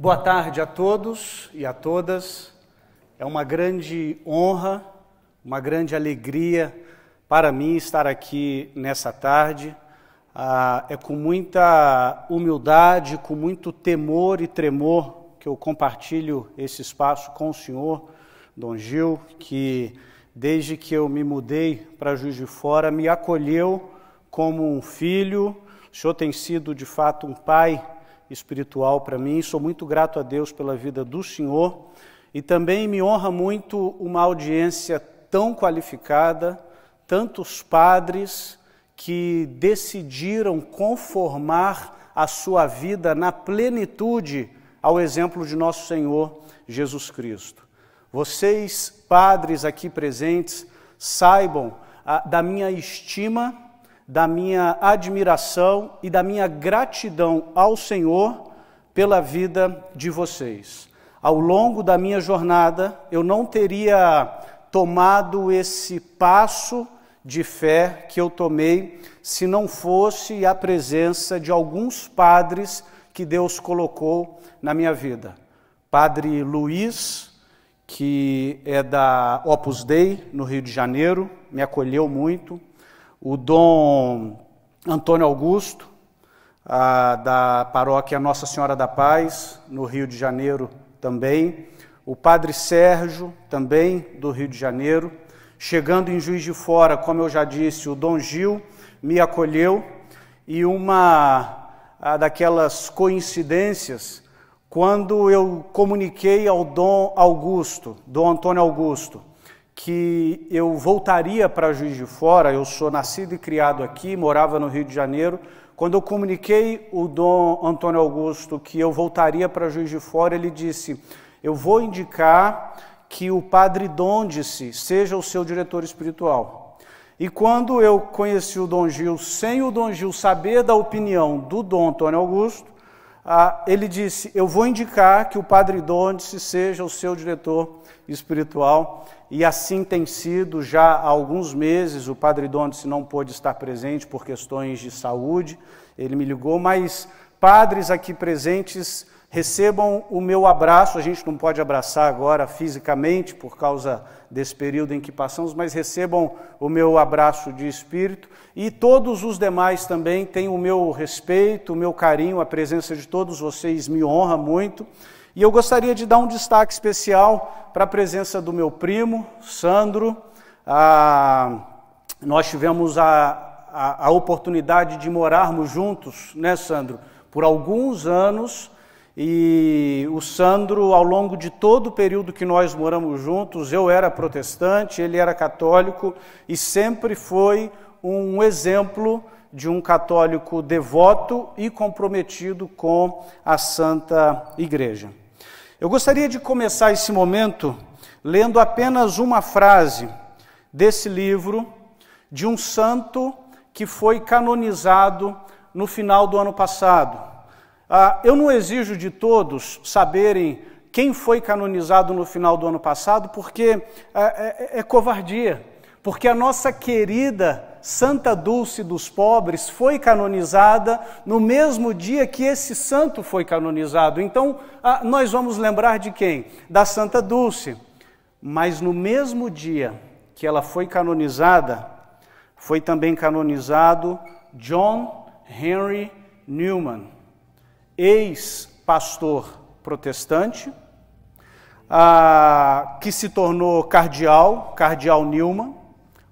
Boa tarde a todos e a todas. É uma grande honra, uma grande alegria para mim estar aqui nessa tarde. Ah, é com muita humildade, com muito temor e tremor que eu compartilho esse espaço com o senhor, Dom Gil, que desde que eu me mudei para Juiz de Fora me acolheu como um filho. O senhor tem sido de fato um pai espiritual para mim. Sou muito grato a Deus pela vida do Senhor e também me honra muito uma audiência tão qualificada, tantos padres que decidiram conformar a sua vida na plenitude ao exemplo de nosso Senhor Jesus Cristo. Vocês, padres aqui presentes, saibam a, da minha estima da minha admiração e da minha gratidão ao Senhor pela vida de vocês. Ao longo da minha jornada, eu não teria tomado esse passo de fé que eu tomei se não fosse a presença de alguns padres que Deus colocou na minha vida. Padre Luiz, que é da Opus Dei, no Rio de Janeiro, me acolheu muito o Dom Antônio Augusto, a, da paróquia Nossa Senhora da Paz, no Rio de Janeiro também, o Padre Sérgio, também do Rio de Janeiro. Chegando em Juiz de Fora, como eu já disse, o Dom Gil me acolheu e uma daquelas coincidências, quando eu comuniquei ao Dom Augusto, Dom Antônio Augusto, que eu voltaria para Juiz de Fora, eu sou nascido e criado aqui, morava no Rio de Janeiro. Quando eu comuniquei o Dom Antônio Augusto que eu voltaria para Juiz de Fora, ele disse: Eu vou indicar que o padre Dondice seja o seu diretor espiritual. E quando eu conheci o Dom Gil, sem o Dom Gil saber da opinião do Dom Antônio Augusto, ah, ele disse: Eu vou indicar que o padre Dondice seja o seu diretor espiritual, e assim tem sido já há alguns meses. O padre Dondice não pôde estar presente por questões de saúde, ele me ligou, mas padres aqui presentes recebam o meu abraço. A gente não pode abraçar agora fisicamente por causa desse período em que passamos, mas recebam o meu abraço de espírito e todos os demais também têm o meu respeito, o meu carinho, a presença de todos vocês me honra muito. E eu gostaria de dar um destaque especial para a presença do meu primo, Sandro. Ah, nós tivemos a, a, a oportunidade de morarmos juntos, né, Sandro? Por alguns anos e o Sandro, ao longo de todo o período que nós moramos juntos, eu era protestante, ele era católico e sempre foi um exemplo de um católico devoto e comprometido com a Santa Igreja. Eu gostaria de começar esse momento lendo apenas uma frase desse livro de um santo que foi canonizado no final do ano passado ah, eu não exijo de todos saberem quem foi canonizado no final do ano passado, porque é, é, é covardia. Porque a nossa querida Santa Dulce dos Pobres foi canonizada no mesmo dia que esse santo foi canonizado. Então, ah, nós vamos lembrar de quem? Da Santa Dulce. Mas no mesmo dia que ela foi canonizada, foi também canonizado John Henry Newman ex-pastor protestante, ah, que se tornou cardeal, cardeal Newman.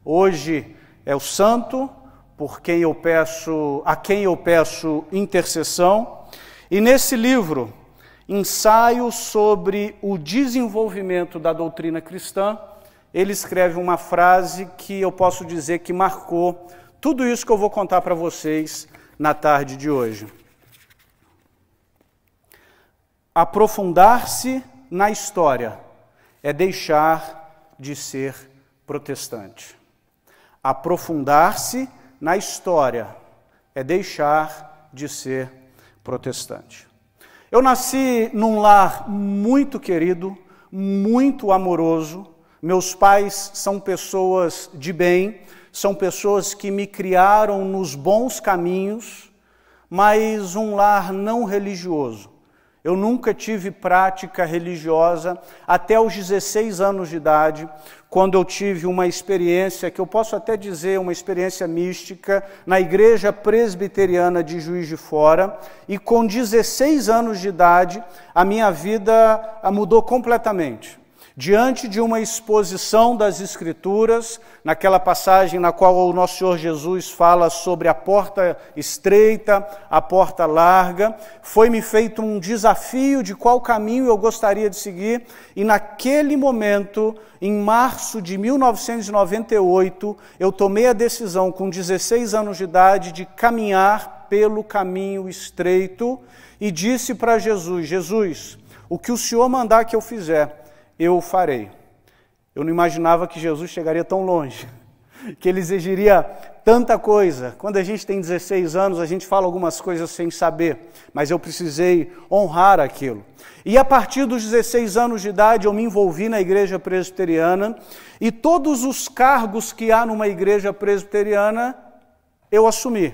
Hoje é o santo por quem eu peço, a quem eu peço intercessão. E nesse livro, Ensaio sobre o desenvolvimento da doutrina cristã, ele escreve uma frase que eu posso dizer que marcou tudo isso que eu vou contar para vocês na tarde de hoje. Aprofundar-se na história é deixar de ser protestante. Aprofundar-se na história é deixar de ser protestante. Eu nasci num lar muito querido, muito amoroso. Meus pais são pessoas de bem, são pessoas que me criaram nos bons caminhos, mas um lar não religioso eu nunca tive prática religiosa até os 16 anos de idade, quando eu tive uma experiência, que eu posso até dizer uma experiência mística, na igreja presbiteriana de Juiz de Fora, e com 16 anos de idade, a minha vida ah, mudou completamente diante de uma exposição das Escrituras, naquela passagem na qual o nosso Senhor Jesus fala sobre a porta estreita, a porta larga, foi-me feito um desafio de qual caminho eu gostaria de seguir, e naquele momento, em março de 1998, eu tomei a decisão, com 16 anos de idade, de caminhar pelo caminho estreito e disse para Jesus: Jesus, o que o Senhor mandar que eu fizer eu o farei. Eu não imaginava que Jesus chegaria tão longe, que ele exigiria tanta coisa. Quando a gente tem 16 anos, a gente fala algumas coisas sem saber, mas eu precisei honrar aquilo. E a partir dos 16 anos de idade, eu me envolvi na igreja presbiteriana, e todos os cargos que há numa igreja presbiteriana, eu assumi.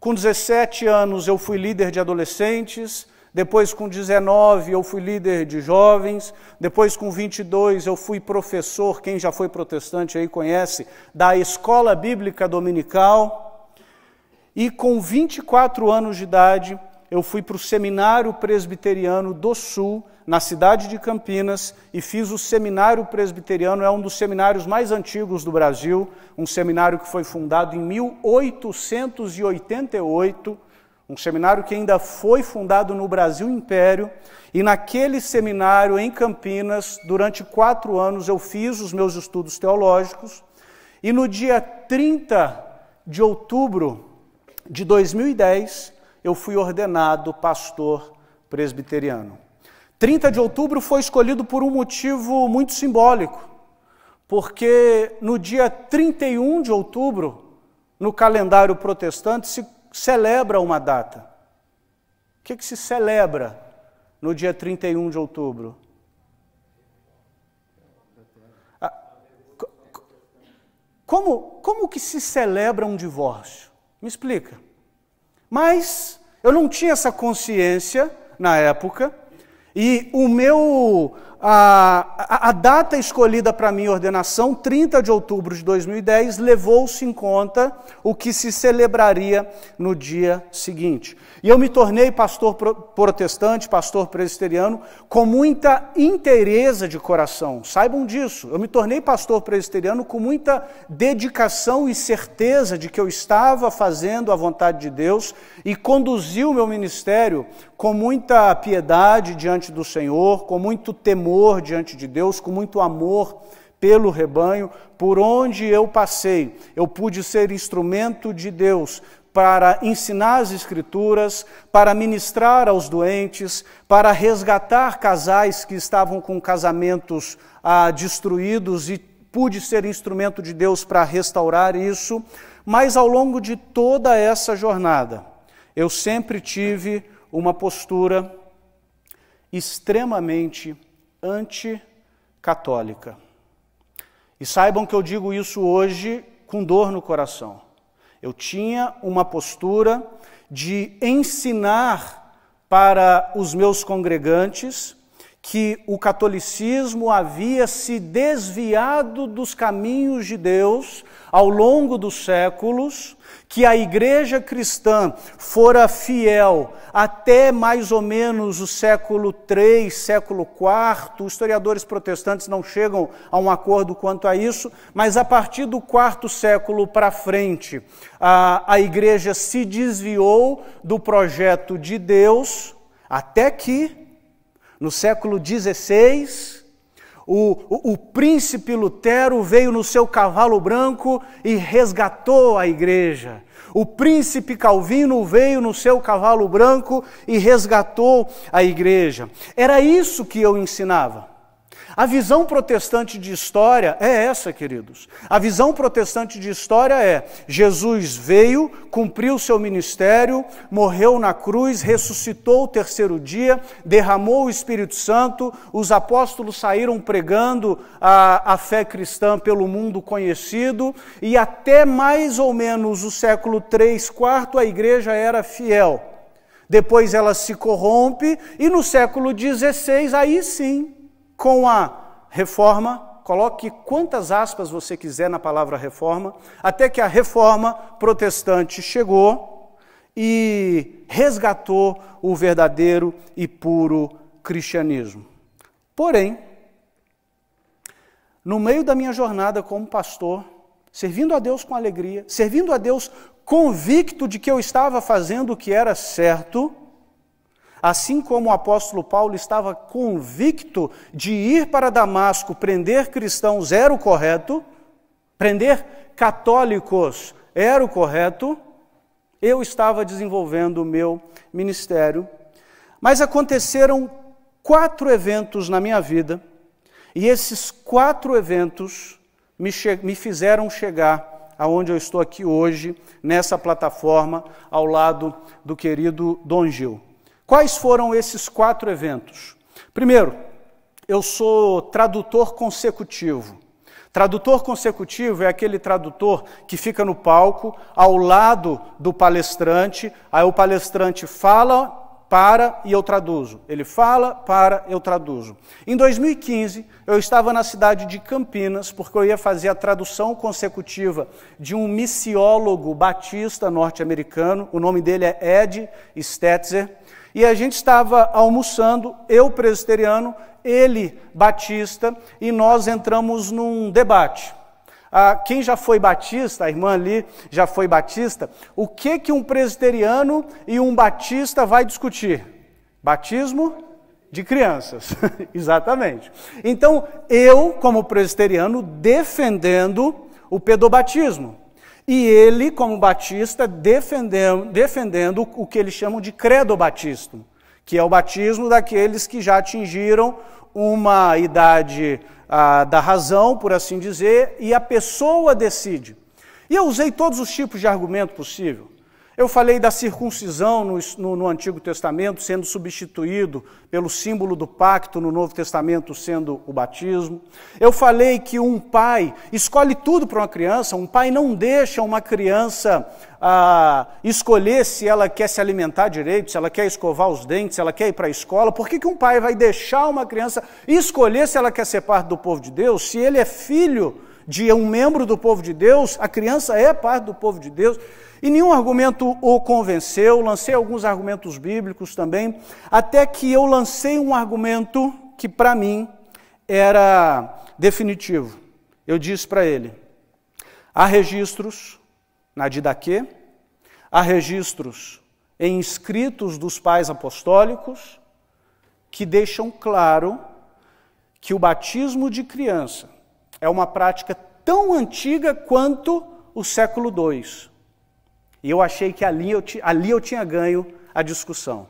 Com 17 anos, eu fui líder de adolescentes, depois, com 19, eu fui líder de jovens. Depois, com 22, eu fui professor. Quem já foi protestante aí conhece, da Escola Bíblica Dominical. E com 24 anos de idade, eu fui para o Seminário Presbiteriano do Sul, na cidade de Campinas, e fiz o Seminário Presbiteriano, é um dos seminários mais antigos do Brasil, um seminário que foi fundado em 1888 um seminário que ainda foi fundado no Brasil Império, e naquele seminário em Campinas, durante quatro anos, eu fiz os meus estudos teológicos, e no dia 30 de outubro de 2010, eu fui ordenado pastor presbiteriano. 30 de outubro foi escolhido por um motivo muito simbólico, porque no dia 31 de outubro, no calendário protestante, se celebra uma data. O que, que se celebra no dia 31 de outubro? Como, como que se celebra um divórcio? Me explica. Mas eu não tinha essa consciência na época, e o meu a, a data escolhida para minha ordenação, 30 de outubro de 2010, levou-se em conta o que se celebraria no dia seguinte. E eu me tornei pastor protestante, pastor presbiteriano, com muita inteireza de coração. Saibam disso. Eu me tornei pastor presbiteriano com muita dedicação e certeza de que eu estava fazendo a vontade de Deus e conduzi o meu ministério com muita piedade diante do Senhor, com muito temor diante de Deus, com muito amor pelo rebanho, por onde eu passei, eu pude ser instrumento de Deus para ensinar as Escrituras, para ministrar aos doentes, para resgatar casais que estavam com casamentos ah, destruídos e pude ser instrumento de Deus para restaurar isso. Mas ao longo de toda essa jornada, eu sempre tive uma postura extremamente anticatólica. E saibam que eu digo isso hoje com dor no coração. Eu tinha uma postura de ensinar para os meus congregantes que o catolicismo havia se desviado dos caminhos de Deus ao longo dos séculos que a igreja cristã fora fiel até mais ou menos o século III, século IV, historiadores protestantes não chegam a um acordo quanto a isso, mas a partir do quarto século para frente, a, a igreja se desviou do projeto de Deus, até que, no século XVI, o, o, o, príncipe Lutero veio no seu cavalo branco e resgatou a igreja. O príncipe Calvino veio no seu cavalo branco e resgatou a igreja. Era isso que eu ensinava. A visão protestante de história é essa, queridos. A visão protestante de história é: Jesus veio, cumpriu seu ministério, morreu na cruz, ressuscitou o terceiro dia, derramou o Espírito Santo, os apóstolos saíram pregando a, a fé cristã pelo mundo conhecido, e até mais ou menos o século III, IV, a igreja era fiel. Depois ela se corrompe, e no século XVI, aí sim com a reforma, coloque quantas aspas você quiser na palavra reforma, até que a reforma protestante chegou e resgatou o verdadeiro e puro cristianismo. Porém, no meio da minha jornada como pastor, servindo a Deus com alegria, servindo a Deus convicto de que eu estava fazendo o que era certo, assim como o apóstolo Paulo estava convicto de ir para Damasco prender cristãos era o correto, prender católicos era o correto, eu estava desenvolvendo o meu ministério. Mas aconteceram quatro eventos na minha vida, e esses quatro eventos me, me fizeram chegar aonde eu estou aqui hoje, nessa plataforma, ao lado do querido Dom Gil. Quais foram esses quatro eventos? Primeiro, eu sou tradutor consecutivo. Tradutor consecutivo é aquele tradutor que fica no palco ao lado do palestrante, aí o palestrante fala, para e eu traduzo. Ele fala, para, eu traduzo. Em 2015, eu estava na cidade de Campinas, porque eu ia fazer a tradução consecutiva de um missiólogo batista norte-americano, o nome dele é Ed Stetzer. E a gente estava almoçando, eu presbiteriano, ele batista, e nós entramos num debate. Ah, quem já foi batista, a irmã ali já foi batista, o que que um presbiteriano e um batista vai discutir? Batismo de crianças, exatamente. Então, eu, como presbiteriano, defendendo o pedobatismo, e ele, como batista, defendendo, defendendo o que eles chamam de credo batismo, que é o batismo daqueles que já atingiram uma idade ah, da razão, por assim dizer, e a pessoa decide. E eu usei todos os tipos de argumento possível. Eu falei da circuncisão no, no, no, Antigo Testamento sendo substituído pelo símbolo do pacto no Novo Testamento sendo o batismo. Eu falei que um pai escolhe tudo para uma criança, um pai não deixa uma criança ah, escolher se ela quer se alimentar direito, se ela quer escovar os dentes, se ela quer ir para a escola. Por que, que um pai vai deixar uma criança escolher se ela quer ser parte do povo de Deus, se ele é filho? de é um membro do povo de Deus, a criança é parte do povo de Deus, e nenhum argumento o convenceu. Lancei alguns argumentos bíblicos também, até que eu lancei um argumento que para mim era definitivo. Eu disse para ele: há registros na Didaquê, há registros em escritos dos pais apostólicos que deixam claro que o batismo de criança é uma prática tão antiga quanto o século II. E eu achei que ali eu, ali eu tinha ganho a discussão.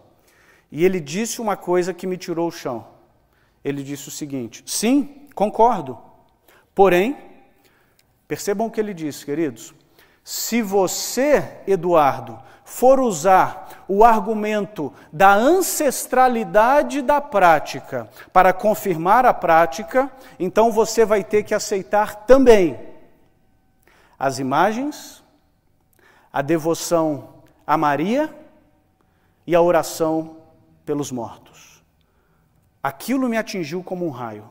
E ele disse uma coisa que me tirou o chão. Ele disse o seguinte: sim, concordo. Porém, percebam o que ele disse, queridos. Se você, Eduardo, for usar o argumento da ancestralidade da prática para confirmar a prática, então você vai ter que aceitar também as imagens, a devoção a Maria e a oração pelos mortos. Aquilo me atingiu como um raio. Eu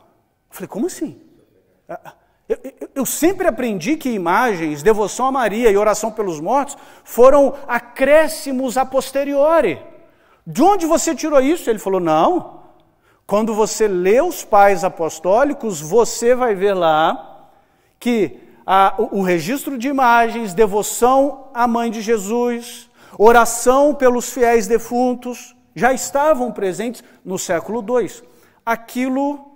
falei, como assim? Ah, ah. Eu, eu, sempre aprendi que imagens, devoção a Maria e oração pelos mortos foram acréscimos a posteriori. De onde você tirou isso? Ele falou: não. Quando você lê os pais apostólicos, você vai ver lá que a, o, o registro de imagens, devoção à mãe de Jesus, oração pelos fiéis defuntos, já estavam presentes no século II. Aquilo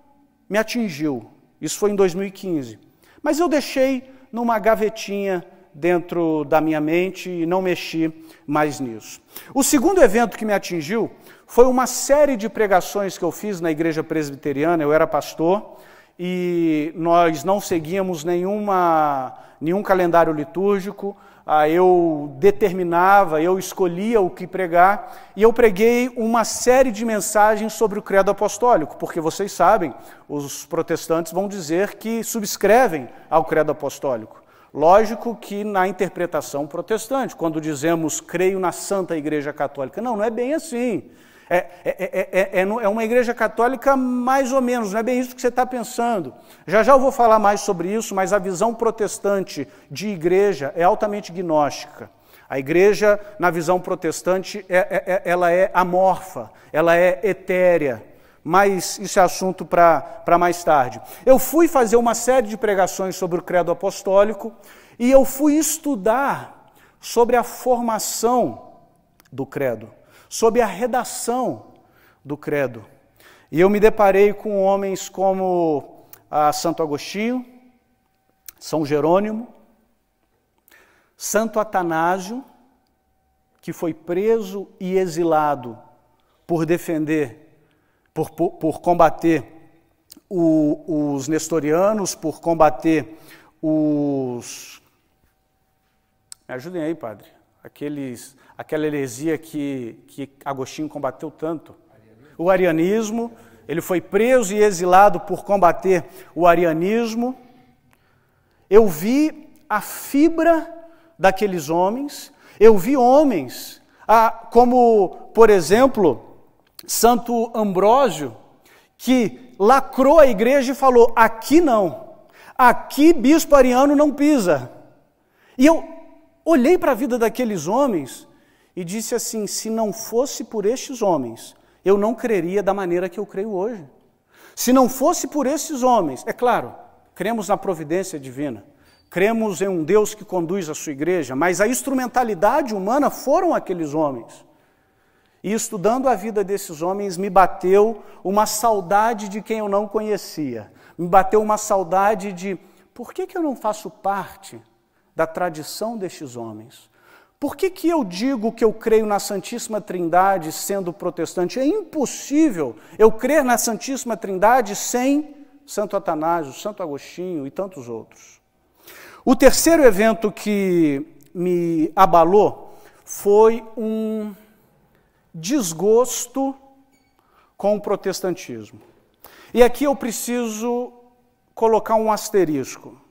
me atingiu. Isso foi em 2015. Mas eu deixei numa gavetinha dentro da minha mente e não mexi mais nisso. O segundo evento que me atingiu foi uma série de pregações que eu fiz na igreja presbiteriana, eu era pastor, e nós não seguíamos nenhuma, nenhum calendário litúrgico, ah, eu determinava, eu escolhia o que pregar, e eu preguei uma série de mensagens sobre o credo apostólico, porque vocês sabem, os protestantes vão dizer que subscrevem ao credo apostólico. Lógico que na interpretação protestante, quando dizemos creio na Santa Igreja Católica, não, não é bem assim. É, é, é, é, uma igreja católica mais ou menos, não é bem isso que você está pensando. Já já eu vou falar mais sobre isso, mas a visão protestante de igreja é altamente gnóstica. A igreja, na visão protestante, ela é amorfa, ela é etérea. Mas isso é assunto para mais tarde. Eu fui fazer uma série de pregações sobre o credo apostólico e eu fui estudar sobre a formação do credo sob a redação do credo. E eu me deparei com homens como ah, Santo Agostinho, São Jerônimo, Santo Atanásio, que foi preso e exilado por defender, por, por, por combater o, os nestorianos, por combater os. Me ajudem aí, padre. Aqueles aquela heresia que, que Agostinho combateu tanto. O arianismo, ele foi preso e exilado por combater o arianismo. Eu vi a fibra daqueles homens, eu vi homens, ah, como, por exemplo, Santo Ambrósio, que lacrou a igreja e falou: aqui não, aqui bispo ariano não pisa. E eu olhei para a vida daqueles homens e disse assim: Se não fosse por estes homens, eu não creria da maneira que eu creio hoje. Se não fosse por esses homens, é claro, cremos na providência divina, cremos em um Deus que conduz a sua igreja, mas a instrumentalidade humana foram aqueles homens. E estudando a vida desses homens, me bateu uma saudade de quem eu não conhecia, me bateu uma saudade de por que, que eu não faço parte da tradição destes homens? Por que, que eu digo que eu creio na Santíssima Trindade sendo protestante? É impossível eu crer na Santíssima Trindade sem Santo Atanásio, Santo Agostinho e tantos outros. O terceiro evento que me abalou foi um desgosto com o protestantismo. E aqui eu preciso colocar um asterisco.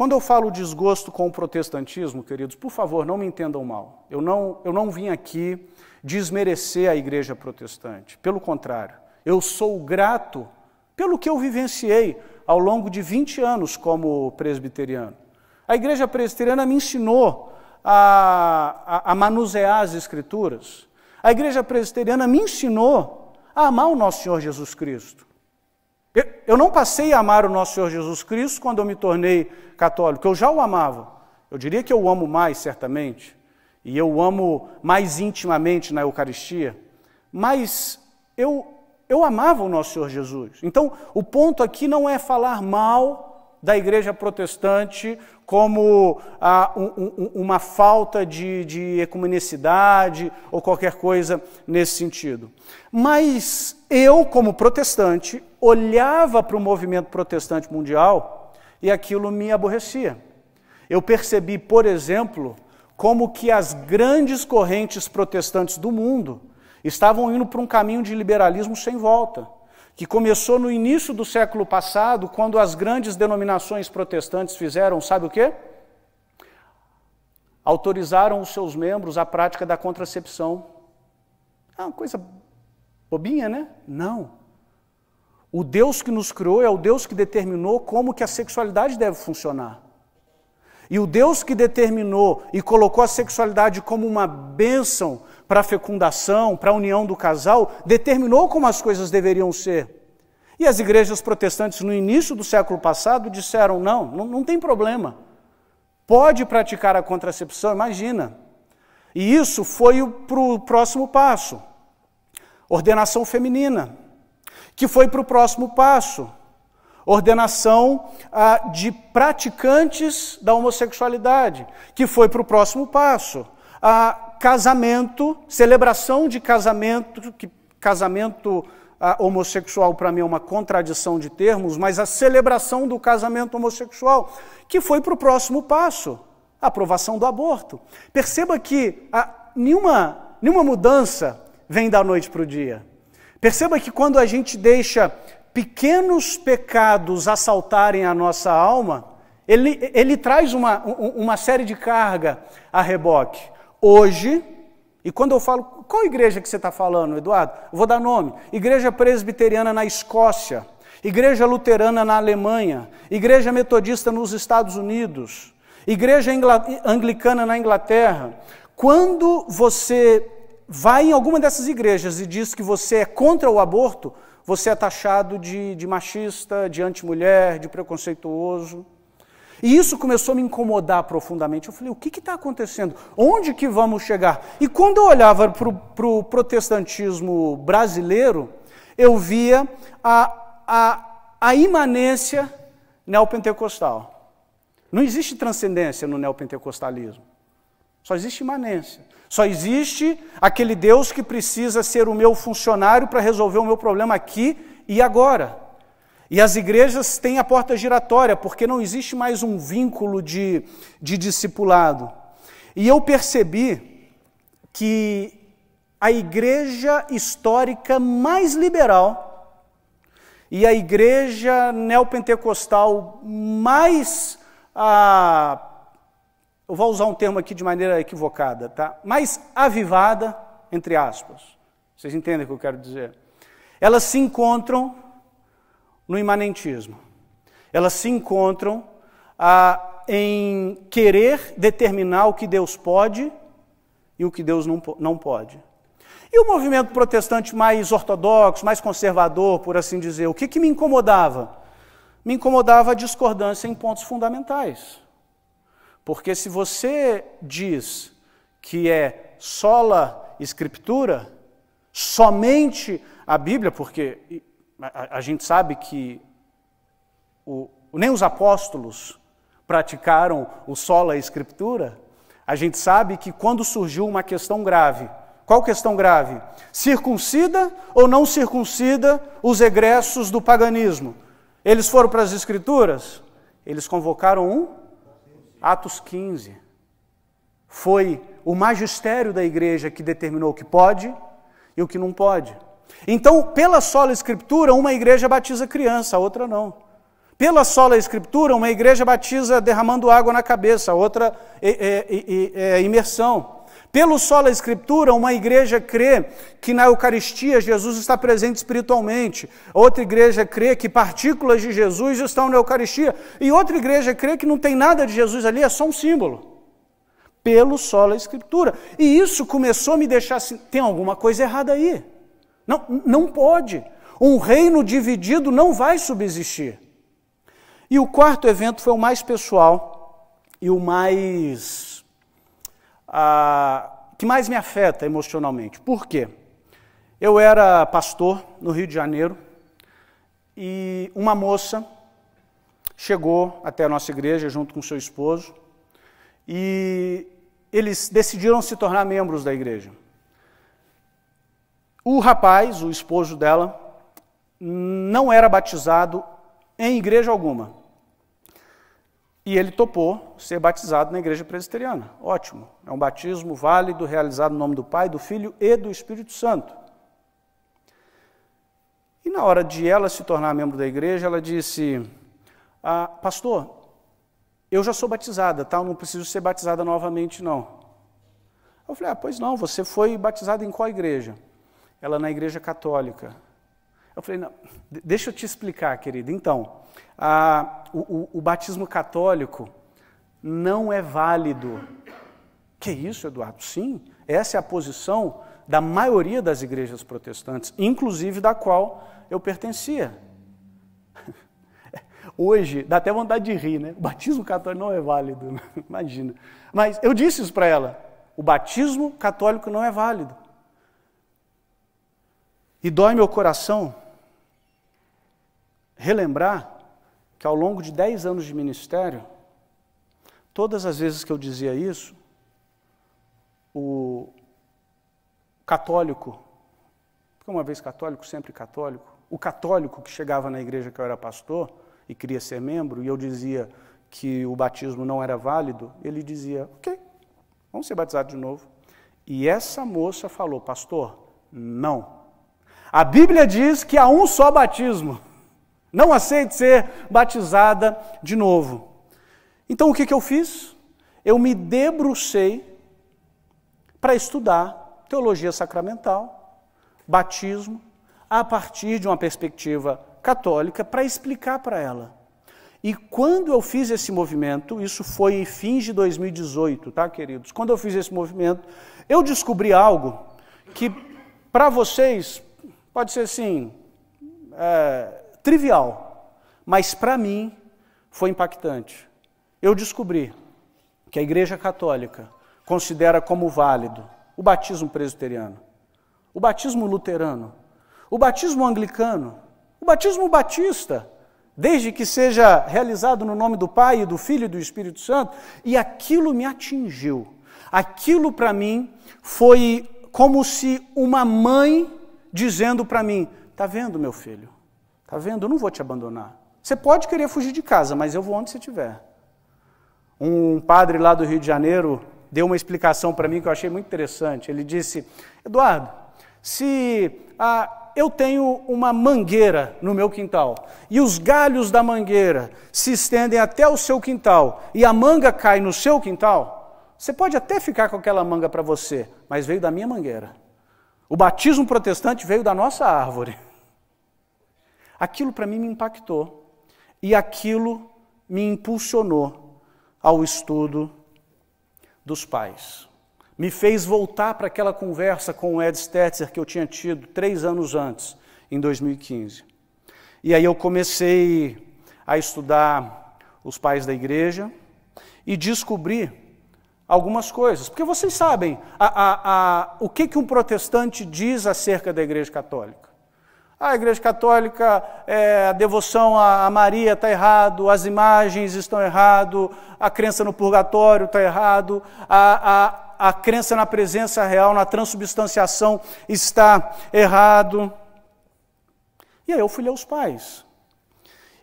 Quando eu falo desgosto com o protestantismo, queridos, por favor, não me entendam mal. Eu não, eu não vim aqui desmerecer a igreja protestante. Pelo contrário, eu sou grato pelo que eu vivenciei ao longo de 20 anos como presbiteriano. A igreja presbiteriana me ensinou a, a, a manusear as escrituras. A igreja presbiteriana me ensinou a amar o nosso Senhor Jesus Cristo. Eu não passei a amar o nosso Senhor Jesus Cristo quando eu me tornei católico, eu já o amava. Eu diria que eu o amo mais, certamente, e eu o amo mais intimamente na Eucaristia, mas eu, eu amava o nosso Senhor Jesus. Então, o ponto aqui não é falar mal da igreja protestante como ah, um, um, uma falta de, de ecumenicidade ou qualquer coisa nesse sentido. Mas eu, como protestante, olhava para o movimento protestante mundial e aquilo me aborrecia. Eu percebi, por exemplo, como que as grandes correntes protestantes do mundo estavam indo para um caminho de liberalismo sem volta que começou no início do século passado, quando as grandes denominações protestantes fizeram, sabe o quê? Autorizaram os seus membros a prática da contracepção. É uma coisa bobinha, né? Não. O Deus que nos criou é o Deus que determinou como que a sexualidade deve funcionar. E o Deus que determinou e colocou a sexualidade como uma bênção para a fecundação, para a união do casal, determinou como as coisas deveriam ser. E as igrejas protestantes no início do século passado disseram: não, não, não tem problema. Pode praticar a contracepção, imagina. E isso foi para o próximo passo. Ordenação feminina, que foi para o próximo passo. Ordenação ah, de praticantes da homossexualidade, que foi para o próximo passo ah, casamento, celebração de casamento, que casamento ah, homossexual para mim é uma contradição de termos, mas a celebração do casamento homossexual, que foi para o próximo passo, a aprovação do aborto. Perceba que ah, nenhuma, nenhuma mudança vem da noite para o dia. Perceba que quando a gente deixa pequenos pecados assaltarem a nossa alma, ele, ele traz uma, uma série de carga a reboque hoje, e quando eu falo, qual igreja que você está falando, Eduardo? Eu vou dar nome: Igreja Presbiteriana na Escócia, Igreja Luterana na Alemanha, Igreja Metodista nos Estados Unidos, Igreja Ingl... Anglicana na Inglaterra. Quando você vai em alguma dessas igrejas e diz que você é contra o aborto, você é taxado de, de machista, de antimulher, de preconceituoso. E isso começou a me incomodar profundamente. Eu falei, o que está acontecendo? Onde que vamos chegar? E quando eu olhava para o pro protestantismo brasileiro, eu via a, a, a imanência neopentecostal. Não existe transcendência no neopentecostalismo. Só existe imanência. Só existe aquele Deus que precisa ser o meu funcionário para resolver o meu problema aqui e agora. E as igrejas têm a porta giratória, porque não existe mais um vínculo de, de discipulado. E eu percebi que a igreja histórica mais liberal e a igreja neopentecostal mais. Ah, eu vou usar um termo aqui de maneira equivocada, tá? Mais avivada, entre aspas. Vocês entendem o que eu quero dizer? Elas se encontram no imanentismo. Elas se encontram ah, em querer determinar o que Deus pode e o que Deus não, não pode. E o movimento protestante mais ortodoxo, mais conservador, por assim dizer, o que, que me incomodava? Me incomodava a discordância em pontos fundamentais. Porque se você diz que é sola escritura, somente a Bíblia, porque a, a gente sabe que o, nem os apóstolos praticaram o sola escritura, a gente sabe que quando surgiu uma questão grave, qual questão grave? Circuncida ou não circuncida os egressos do paganismo? Eles foram para as escrituras? Eles convocaram um? Atos 15. Foi o magistério da igreja que determinou o que pode e o que não pode. Então, pela sola escritura, uma igreja batiza criança, a outra não. Pela sola escritura, uma igreja batiza derramando água na cabeça, a outra é, é, é, é, é imersão. Pelo sola escritura, uma igreja crê que na Eucaristia Jesus está presente espiritualmente, outra igreja crê que partículas de Jesus estão na Eucaristia, e outra igreja crê que não tem nada de Jesus ali, é só um símbolo. Pelo sola escritura. E isso começou a me deixar assim: tem alguma coisa errada aí. Não, não pode. Um reino dividido não vai subsistir. E o quarto evento foi o mais pessoal e o mais. Ah, que mais me afeta emocionalmente. Por quê? Eu era pastor no Rio de Janeiro e uma moça chegou até a nossa igreja junto com seu esposo e eles decidiram se tornar membros da igreja. O rapaz, o esposo dela, não era batizado em igreja alguma. E ele topou ser batizado na igreja presbiteriana. Ótimo. É um batismo válido, realizado no nome do Pai, do Filho e do Espírito Santo. E na hora de ela se tornar membro da igreja, ela disse: ah, Pastor, eu já sou batizada, tá? Eu não preciso ser batizada novamente, não. Eu falei: Ah, pois não, você foi batizada em qual igreja? ela na igreja católica. Eu falei, deixa eu te explicar, querida. Então, a, o, o, o batismo católico não é válido. Que isso, Eduardo? Sim, essa é a posição da maioria das igrejas protestantes, inclusive da qual eu pertencia. Hoje, dá até vontade de rir, né? O batismo católico não é válido, imagina. Mas eu disse isso para ela: o batismo católico não é válido. E dói meu coração relembrar que ao longo de dez anos de ministério, todas as vezes que eu dizia isso, o católico, porque uma vez católico, sempre católico, o católico que chegava na igreja que eu era pastor e queria ser membro, e eu dizia que o batismo não era válido, ele dizia: Ok, vamos ser batizados de novo. E essa moça falou: Pastor, não. A Bíblia diz que há um só batismo. Não aceite ser batizada de novo. Então o que, que eu fiz? Eu me debrucei para estudar teologia sacramental, batismo, a partir de uma perspectiva católica, para explicar para ela. E quando eu fiz esse movimento, isso foi em fins de 2018, tá, queridos? Quando eu fiz esse movimento, eu descobri algo que para vocês pode ser assim, é, trivial, mas para mim foi impactante. Eu descobri que a Igreja Católica considera como válido o batismo presbiteriano, o batismo luterano, o batismo anglicano, o batismo batista, desde que seja realizado no nome do Pai, do Filho e do Espírito Santo, e aquilo me atingiu. Aquilo para mim foi como se uma mãe dizendo para mim: Está vendo, meu filho? Está vendo? Eu não vou te abandonar. Você pode querer fugir de casa, mas eu vou onde você estiver. Um padre lá do Rio de Janeiro deu uma explicação para mim que eu achei muito interessante. Ele disse: Eduardo, se ah, eu tenho uma mangueira no meu quintal e os galhos da mangueira se estendem até o seu quintal e a manga cai no seu quintal, você pode até ficar com aquela manga para você, mas veio da minha mangueira. O batismo protestante veio da nossa árvore. Aquilo para mim me impactou e aquilo me impulsionou ao estudo dos pais. Me fez voltar para aquela conversa com o Ed Stetzer que eu tinha tido três anos antes, em 2015. E aí eu comecei a estudar os pais da igreja e descobri algumas coisas. Porque vocês sabem a, a, a, o que, que um protestante diz acerca da Igreja Católica. A Igreja Católica, é, a devoção a Maria está errado, as imagens estão errado, a crença no purgatório está errado, a, a, a crença na presença real, na transubstanciação está errado. E aí eu fui ler os pais.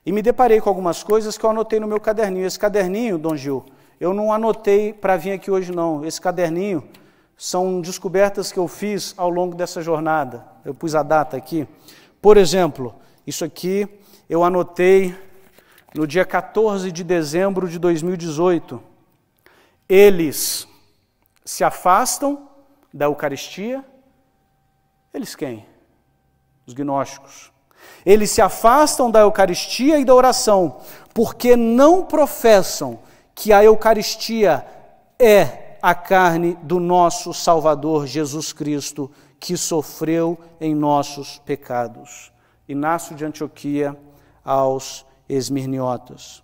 E me deparei com algumas coisas que eu anotei no meu caderninho. Esse caderninho, Dom Gil, eu não anotei para vir aqui hoje, não. Esse caderninho são descobertas que eu fiz ao longo dessa jornada. Eu pus a data aqui. Por exemplo, isso aqui eu anotei no dia 14 de dezembro de 2018. Eles se afastam da Eucaristia. Eles quem? Os gnósticos. Eles se afastam da Eucaristia e da oração, porque não professam que a Eucaristia é a carne do nosso Salvador Jesus Cristo, que sofreu em nossos pecados. Inácio de Antioquia aos Esmirniotas.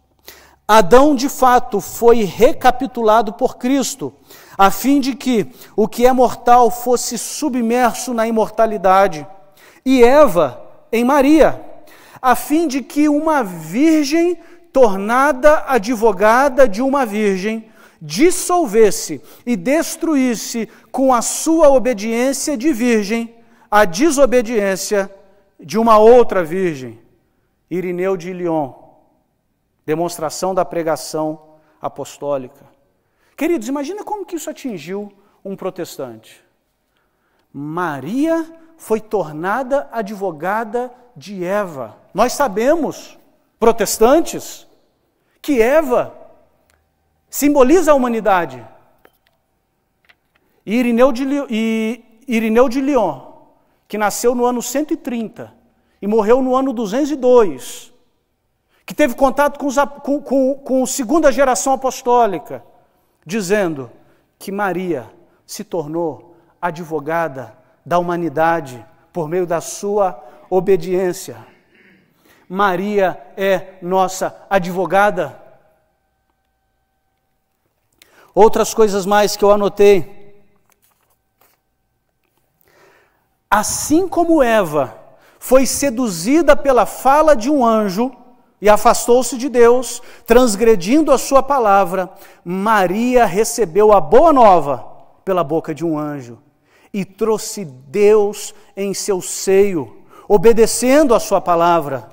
Adão, de fato, foi recapitulado por Cristo, a fim de que o que é mortal fosse submerso na imortalidade, e Eva em Maria, a fim de que uma virgem tornada advogada de uma virgem, dissolvesse e destruísse com a sua obediência de virgem a desobediência de uma outra virgem, Irineu de Lyon. Demonstração da pregação apostólica. Queridos, imagina como que isso atingiu um protestante. Maria foi tornada advogada de Eva. Nós sabemos protestantes, que Eva simboliza a humanidade. E Irineu de, e Irineu de Lyon, que nasceu no ano 130 e morreu no ano 202, que teve contato com, os, com, com, com segunda geração apostólica, dizendo que Maria se tornou advogada da humanidade por meio da sua obediência. Maria é nossa advogada. Outras coisas mais que eu anotei. Assim como Eva foi seduzida pela fala de um anjo e afastou-se de Deus, transgredindo a sua palavra, Maria recebeu a boa nova pela boca de um anjo e trouxe Deus em seu seio, obedecendo a sua palavra.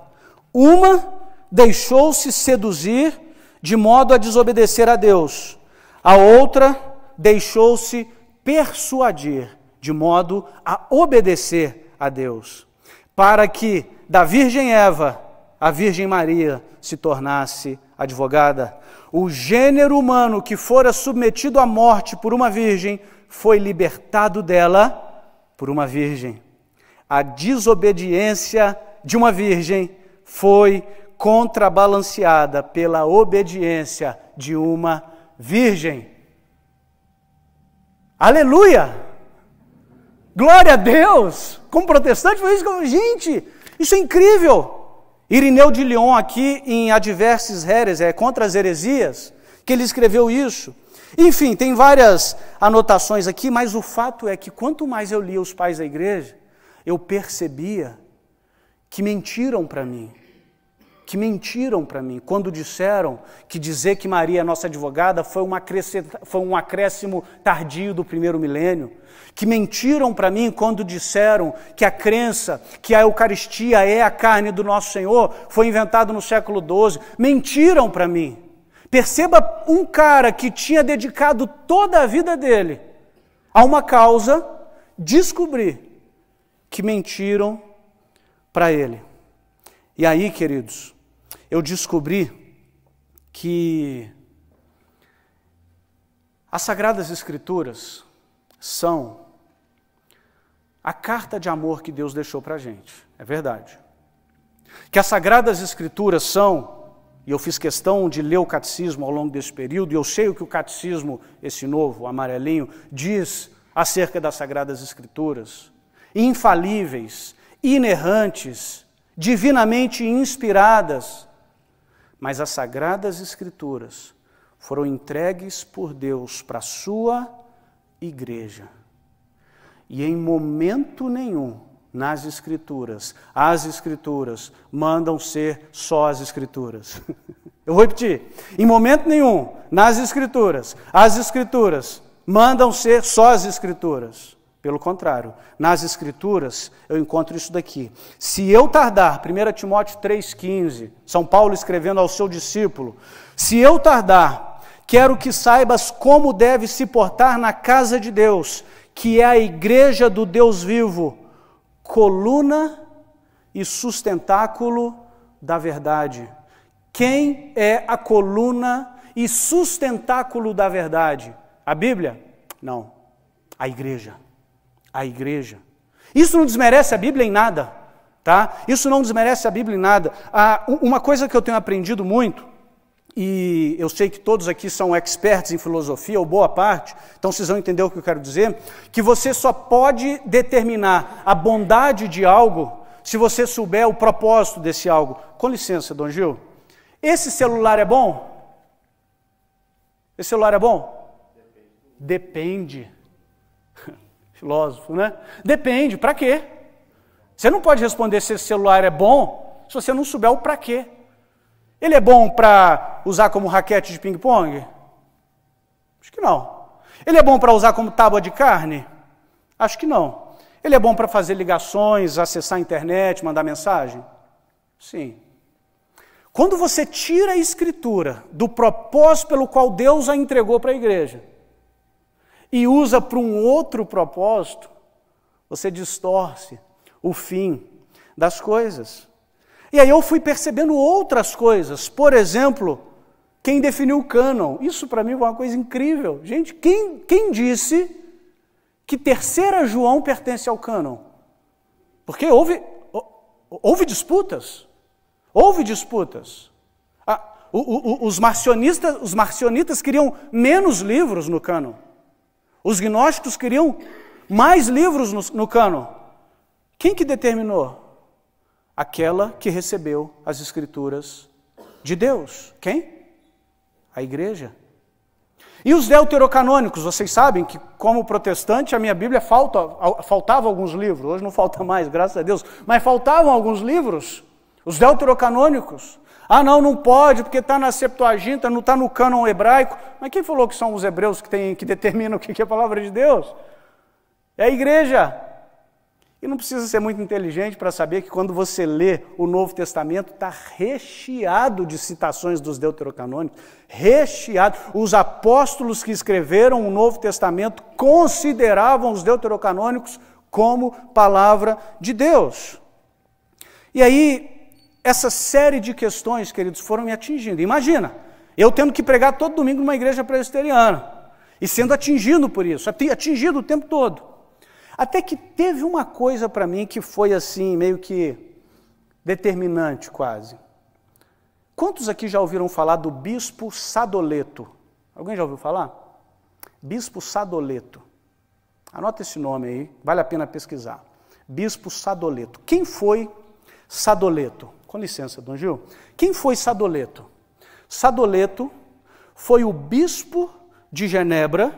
Uma deixou-se seduzir de modo a desobedecer a Deus, a outra deixou-se persuadir de modo a obedecer a Deus, para que da Virgem Eva a Virgem Maria se tornasse advogada. O gênero humano que fora submetido à morte por uma virgem foi libertado dela por uma virgem. A desobediência de uma virgem foi contrabalanceada pela obediência de uma virgem. Aleluia! Glória a Deus! Como protestante, foi isso que eu... Gente, isso é incrível! Irineu de Lyon, aqui em Adverses Heres, é contra as heresias, que ele escreveu isso. Enfim, tem várias anotações aqui, mas o fato é que quanto mais eu lia os pais da igreja, eu percebia que mentiram para mim que mentiram para mim quando disseram que dizer que Maria é nossa advogada foi, uma foi um acréscimo tardio do primeiro milênio, que mentiram para mim quando disseram que a crença que a Eucaristia é a carne do nosso Senhor foi inventado no século XII, mentiram para mim. Perceba um cara que tinha dedicado toda a vida dele a uma causa, descobrir que mentiram para ele. E aí, queridos, eu descobri que as Sagradas Escrituras são a carta de amor que Deus deixou para a gente, é verdade. Que as Sagradas Escrituras são, e eu fiz questão de ler o catecismo ao longo desse período, e eu sei o que o catecismo, esse novo, amarelinho, diz acerca das Sagradas Escrituras, infalíveis, inerrantes, divinamente inspiradas, mas as Sagradas Escrituras foram entregues por Deus para a sua igreja. E em momento nenhum nas Escrituras, as Escrituras mandam ser só as Escrituras. Eu vou repetir. Em momento nenhum nas Escrituras, as Escrituras mandam ser só as Escrituras. Pelo contrário, nas Escrituras eu encontro isso daqui. Se eu tardar, 1 Timóteo 3,15, São Paulo escrevendo ao seu discípulo: Se eu tardar, quero que saibas como deve se portar na casa de Deus, que é a igreja do Deus vivo, coluna e sustentáculo da verdade. Quem é a coluna e sustentáculo da verdade? A Bíblia? Não, a igreja a igreja. Isso não desmerece a Bíblia em nada, tá? Isso não desmerece a Bíblia em nada. Ah, uma coisa que eu tenho aprendido muito, e eu sei que todos aqui são expertos em filosofia, ou boa parte, então vocês vão entender o que eu quero dizer, que você só pode determinar a bondade de algo se você souber o propósito desse algo. Com licença, Dom Gil, esse celular é bom? Esse celular é bom? Depende. Depende filósofo, né? Depende, para quê? Você não pode responder se esse celular é bom se você não souber o para quê. Ele é bom para usar como raquete de ping-pong? Acho que não. Ele é bom para usar como tábua de carne? Acho que não. Ele é bom para fazer ligações, acessar a internet, mandar mensagem? Sim. Quando você tira a escritura do propósito pelo qual Deus a entregou para a igreja, e usa para um outro propósito, você distorce o fim das coisas. E aí eu fui percebendo outras coisas. Por exemplo, quem definiu o cânon. Isso para mim foi uma coisa incrível. Gente, quem, quem disse que terceira João pertence ao cânon? Porque houve, houve disputas. Houve disputas. Ah, o, o, os, marcionistas, os queriam menos livros no cânon. Os gnósticos queriam mais livros no, no cano. Quem que determinou? Aquela que recebeu as escrituras de Deus. Quem? A igreja. E os deuterocanônicos, vocês sabem que, como protestante, a minha Bíblia falta, faltava alguns livros, hoje não falta mais, graças a Deus, mas faltavam alguns livros, os deuterocanônicos. Ah, não, não pode, porque está na Septuaginta, não está no cânon hebraico. Mas quem falou que são os hebreus que, tem, que determinam o que é a palavra de Deus? É a igreja. E não precisa ser muito inteligente para saber que quando você lê o Novo Testamento, está recheado de citações dos deuterocanônicos, recheado. Os apóstolos que escreveram o Novo Testamento consideravam os deuterocanônicos como palavra de Deus. E aí, essa série de questões, queridos, foram me atingindo. Imagina, eu tendo que pregar todo domingo numa igreja presbiteriana e sendo atingido por isso, atingido o tempo todo. Até que teve uma coisa para mim que foi assim, meio que determinante quase. Quantos aqui já ouviram falar do bispo Sadoleto? Alguém já ouviu falar? Bispo Sadoleto. Anota esse nome aí, vale a pena pesquisar. Bispo Sadoleto. Quem foi Sadoleto? Com licença, Dom Gil. Quem foi Sadoleto? Sadoleto foi o bispo de Genebra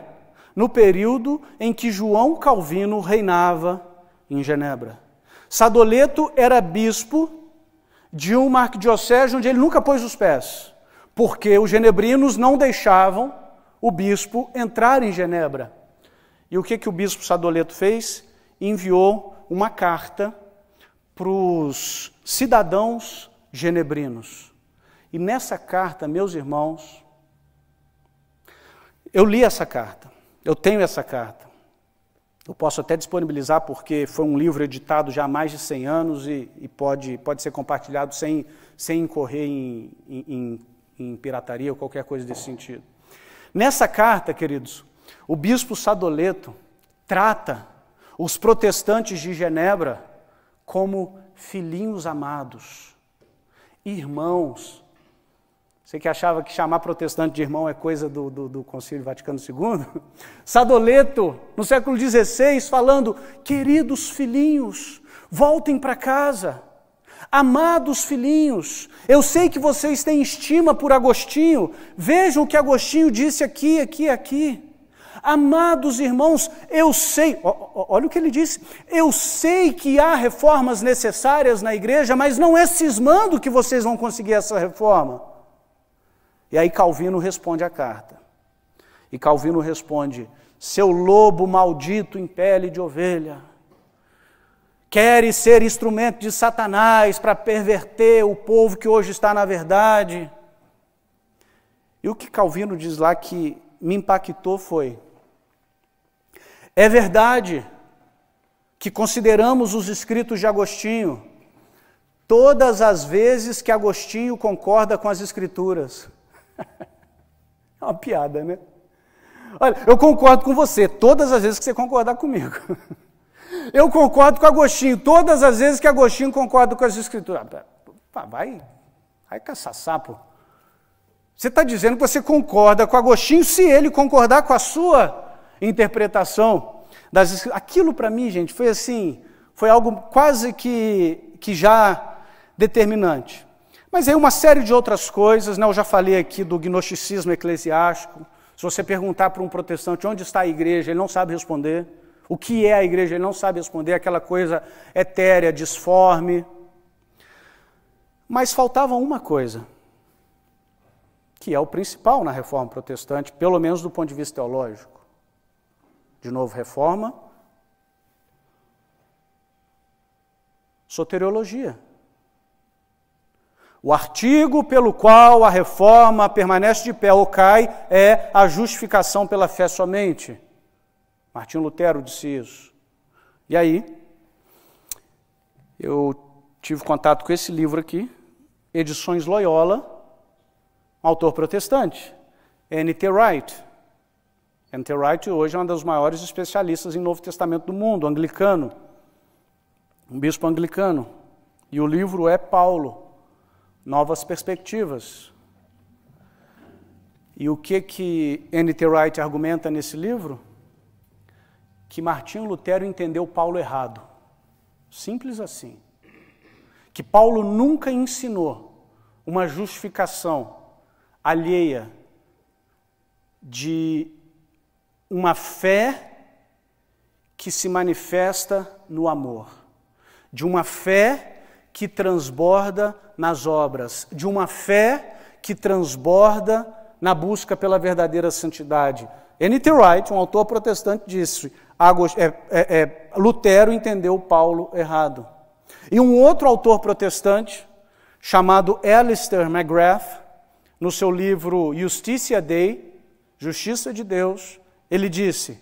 no período em que João Calvino reinava em Genebra. Sadoleto era bispo de uma arquidiocese onde ele nunca pôs os pés, porque os genebrinos não deixavam o bispo entrar em Genebra. E o que, que o bispo Sadoleto fez? Enviou uma carta para os cidadãos genebrinos. E nessa carta, meus irmãos, eu li essa carta, eu tenho essa carta. Eu posso até disponibilizar, porque foi um livro editado já há mais de 100 anos e, e pode, pode ser compartilhado sem, sem incorrer em, em, em pirataria ou qualquer coisa desse sentido. Nessa carta, queridos, o bispo Sadoleto trata os protestantes de Genebra como filhinhos amados, irmãos. Você que achava que chamar protestante de irmão é coisa do, do, do Concílio Vaticano II? Sadoleto, no século XVI, falando: queridos filhinhos, voltem para casa. Amados filhinhos, eu sei que vocês têm estima por Agostinho, vejam o que Agostinho disse aqui, aqui, aqui. Amados irmãos, eu sei, olha o que ele disse, eu sei que há reformas necessárias na igreja, mas não é cismando que vocês vão conseguir essa reforma. E aí Calvino responde a carta. E Calvino responde: seu lobo maldito em pele de ovelha. Queres ser instrumento de Satanás para perverter o povo que hoje está na verdade. E o que Calvino diz lá que me impactou foi: é verdade que consideramos os escritos de Agostinho todas as vezes que Agostinho concorda com as escrituras. é uma piada, né? Olha, eu concordo com você todas as vezes que você concordar comigo. Eu concordo com Agostinho todas as vezes que Agostinho concorda com as escrituras. Ah, vai, vai caçar sapo. Você está dizendo que você concorda com Agostinho se ele concordar com a sua interpretação. Das... Aquilo para mim, gente, foi assim, foi algo quase que, que já determinante. Mas aí uma série de outras coisas, né? eu já falei aqui do gnosticismo eclesiástico. Se você perguntar para um protestante onde está a igreja, ele não sabe responder. O que é a igreja? Ele não sabe responder, aquela coisa etérea, disforme. Mas faltava uma coisa que é o principal na reforma protestante, pelo menos do ponto de vista teológico. De novo, reforma, soteriologia. O artigo pelo qual a reforma permanece de pé ou cai é a justificação pela fé somente. Martinho Lutero disse isso. E aí, eu tive contato com esse livro aqui, Edições Loyola, um autor protestante, N.T. Wright. N.T. Wright hoje é um dos maiores especialistas em Novo Testamento do mundo, anglicano, um bispo anglicano. E o livro é Paulo, Novas Perspectivas. E o que que N.T. Wright argumenta nesse livro? Que Martinho Lutero entendeu Paulo errado. Simples assim. Que Paulo nunca ensinou uma justificação alheia de uma fé que se manifesta no amor, de uma fé que transborda nas obras, de uma fé que transborda na busca pela verdadeira santidade. N.T. Wright, um autor protestante, disse: é, é, é, Lutero entendeu Paulo errado. E um outro autor protestante, chamado Alistair McGrath, no seu livro Justicia Dei, Justiça de Deus, ele disse,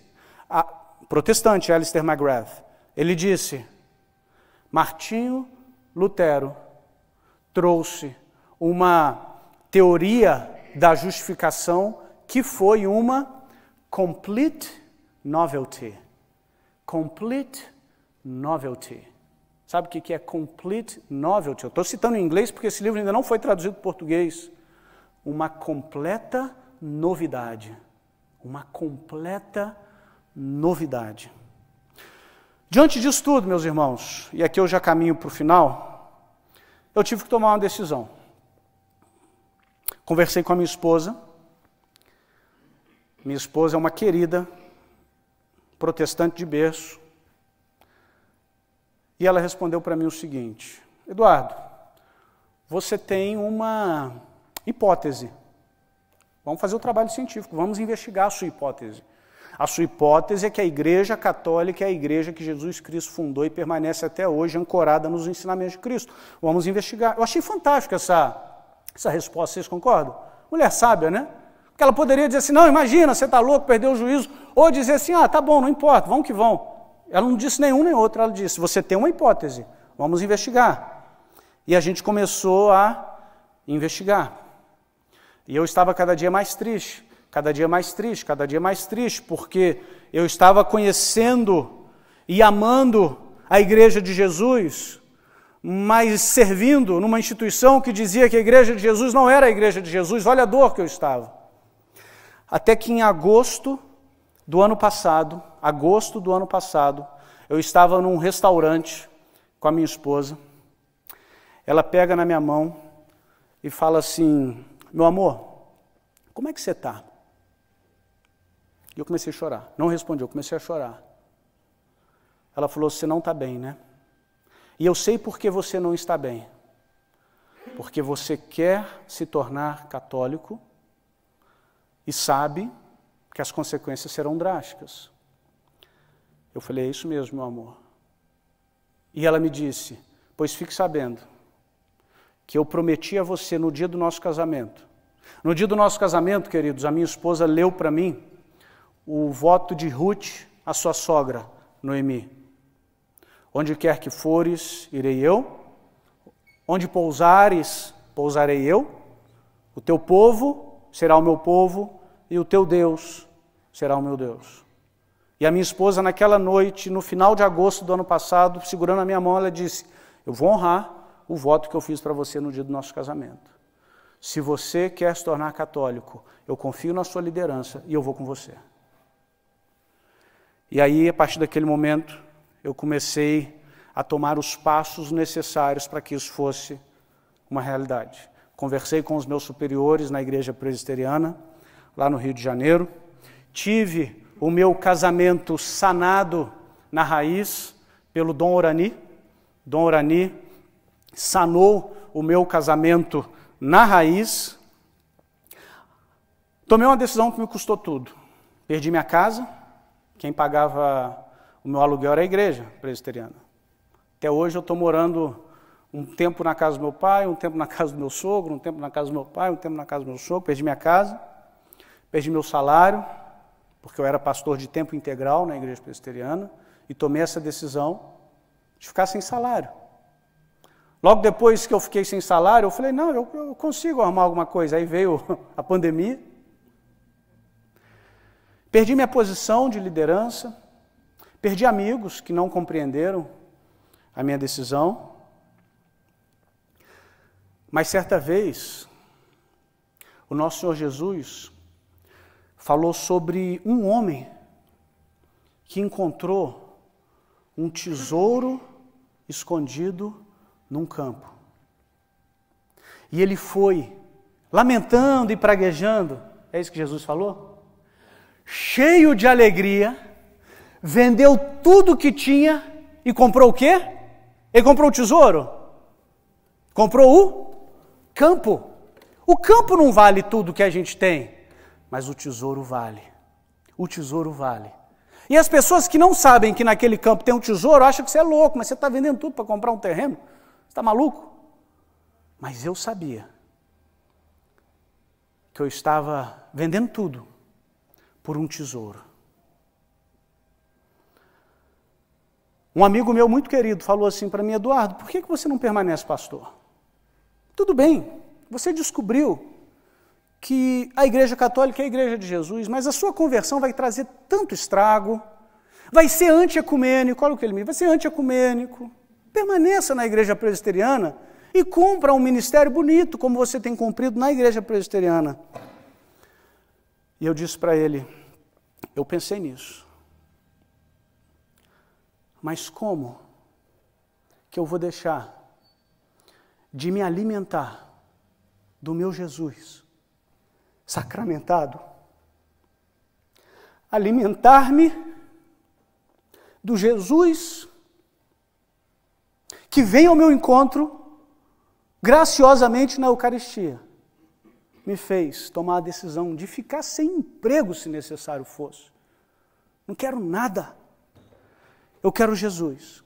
a, protestante Alistair McGrath, ele disse, Martinho Lutero trouxe uma teoria da justificação que foi uma complete novelty. Complete novelty. Sabe o que é complete novelty? Eu estou citando em inglês porque esse livro ainda não foi traduzido para português uma completa novidade. Uma completa novidade. Diante disso tudo, meus irmãos, e aqui eu já caminho para o final, eu tive que tomar uma decisão. Conversei com a minha esposa. Minha esposa é uma querida, protestante de berço. E ela respondeu para mim o seguinte: Eduardo, você tem uma hipótese. Vamos fazer o trabalho científico, vamos investigar a sua hipótese. A sua hipótese é que a Igreja Católica é a igreja que Jesus Cristo fundou e permanece até hoje ancorada nos ensinamentos de Cristo. Vamos investigar. Eu achei fantástica essa, essa resposta, vocês concordam? Mulher sábia, né? Porque ela poderia dizer assim: não, imagina, você está louco, perdeu o juízo. Ou dizer assim: ah, tá bom, não importa, vão que vão. Ela não disse nenhum nem outro, ela disse: você tem uma hipótese, vamos investigar. E a gente começou a investigar. E eu estava cada dia mais triste, cada dia mais triste, cada dia mais triste, porque eu estava conhecendo e amando a igreja de Jesus, mas servindo numa instituição que dizia que a igreja de Jesus não era a igreja de Jesus, olha a dor que eu estava. Até que em agosto do ano passado, agosto do ano passado, eu estava num restaurante com a minha esposa. Ela pega na minha mão e fala assim: meu amor, como é que você está? E eu comecei a chorar. Não respondi, eu comecei a chorar. Ela falou: Você não está bem, né? E eu sei por que você não está bem. Porque você quer se tornar católico e sabe que as consequências serão drásticas. Eu falei: É isso mesmo, meu amor. E ela me disse: Pois fique sabendo que eu prometi a você no dia do nosso casamento. No dia do nosso casamento, queridos, a minha esposa leu para mim o voto de Ruth, a sua sogra, Noemi. Onde quer que fores, irei eu. Onde pousares, pousarei eu. O teu povo será o meu povo e o teu Deus será o meu Deus. E a minha esposa, naquela noite, no final de agosto do ano passado, segurando a minha mão, ela disse: Eu vou honrar o voto que eu fiz para você no dia do nosso casamento. Se você quer se tornar católico, eu confio na sua liderança e eu vou com você. E aí, a partir daquele momento, eu comecei a tomar os passos necessários para que isso fosse uma realidade. Conversei com os meus superiores na igreja presbiteriana, lá no Rio de Janeiro. Tive o meu casamento sanado na raiz pelo Dom Orani. Dom Orani sanou o meu casamento na raiz. Tomei uma decisão que me custou tudo. Perdi minha casa, quem pagava o meu aluguel era a igreja presbiteriana. Até hoje eu estou morando um tempo na casa do meu pai, um tempo na casa do meu sogro, um tempo na casa do meu pai, um tempo na casa do meu sogro. Perdi minha casa, perdi meu salário, porque eu era pastor de tempo integral na igreja presbiteriana, e tomei essa decisão de ficar sem salário. Logo depois que eu fiquei sem salário, eu falei: não, eu, eu consigo arrumar alguma coisa. Aí veio a pandemia. Perdi minha posição de liderança. Perdi amigos que não compreenderam a minha decisão. Mas certa vez, o nosso Senhor Jesus falou sobre um homem que encontrou um tesouro escondido num campo. E ele foi, lamentando e praguejando, é isso que Jesus falou? Cheio de alegria, vendeu tudo que tinha e comprou o quê? Ele comprou o tesouro? Comprou o campo. O campo não vale tudo que a gente tem, mas o tesouro vale. O tesouro vale. E as pessoas que não sabem que naquele campo tem um tesouro acham que você é louco, mas você está vendendo tudo para comprar um terreno está maluco? Mas eu sabia que eu estava vendendo tudo por um tesouro. Um amigo meu muito querido falou assim para mim, Eduardo, por que, que você não permanece pastor? Tudo bem, você descobriu que a Igreja Católica é a Igreja de Jesus, mas a sua conversão vai trazer tanto estrago, vai ser antiecumênico, olha o que ele me vai ser antiecumênico, Permaneça na igreja presbiteriana e cumpra um ministério bonito, como você tem cumprido na igreja presbiteriana. E eu disse para ele: Eu pensei nisso. Mas como que eu vou deixar de me alimentar do meu Jesus sacramentado? Alimentar-me do Jesus que vem ao meu encontro, graciosamente na Eucaristia, me fez tomar a decisão de ficar sem emprego se necessário fosse. Não quero nada. Eu quero Jesus.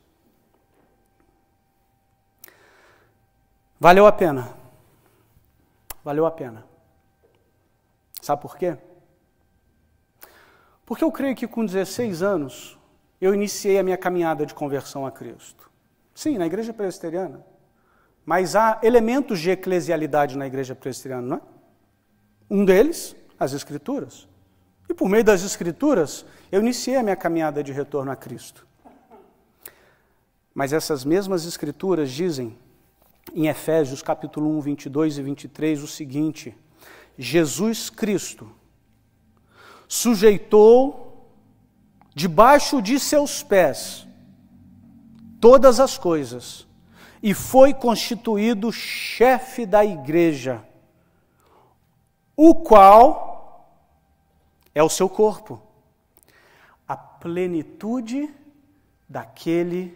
Valeu a pena. Valeu a pena. Sabe por quê? Porque eu creio que com 16 anos eu iniciei a minha caminhada de conversão a Cristo. Sim, na igreja presbiteriana. Mas há elementos de eclesialidade na igreja presbiteriana, não é? Um deles, as escrituras. E por meio das escrituras, eu iniciei a minha caminhada de retorno a Cristo. Mas essas mesmas escrituras dizem em Efésios capítulo 1, 22 e 23 o seguinte: Jesus Cristo sujeitou debaixo de seus pés todas as coisas e foi constituído chefe da igreja, o qual é o seu corpo, a plenitude daquele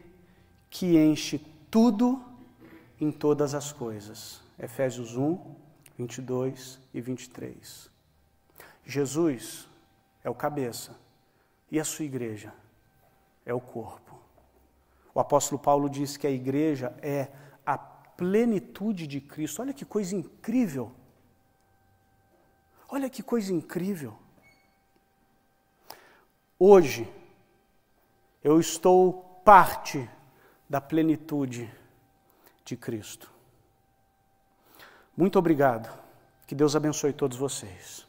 que enche tudo em todas as coisas. Efésios 1, 22 e 23. Jesus é o cabeça e a sua igreja é o corpo. O apóstolo Paulo diz que a igreja é a plenitude de Cristo. Olha que coisa incrível! Olha que coisa incrível! Hoje, eu estou parte da plenitude de Cristo. Muito obrigado. Que Deus abençoe todos vocês.